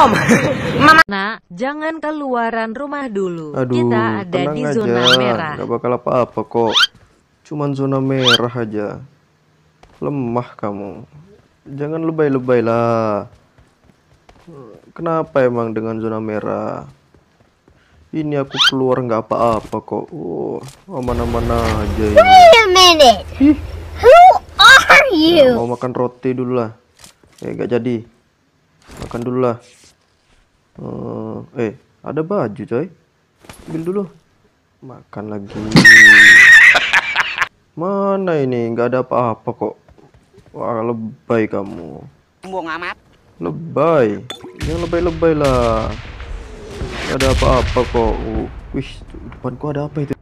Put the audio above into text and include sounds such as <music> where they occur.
Tom. <laughs> Mama. Nah, jangan keluaran rumah dulu. Aduh, Kita ada di aja. zona merah. Gak bakal apa-apa kok. Cuman zona merah aja. Lemah kamu. Jangan lebay-lebay lah. Kenapa emang dengan zona merah? Ini aku keluar nggak apa-apa kok. Oh, uh, mana-mana aja. ini. Wait a minute. Who are you? Ya, mau makan roti dulu lah. Eh, gak jadi. Makan dulu lah. Uh, eh, ada baju coy. Ambil dulu. Makan lagi. <laughs> Mana ini? Nggak ada apa-apa kok. Wah, lebay kamu. Buang amat. Lebay. Yang lebay-lebay lah. Nggak ada apa-apa kok. Uh, wih, depanku ada apa itu?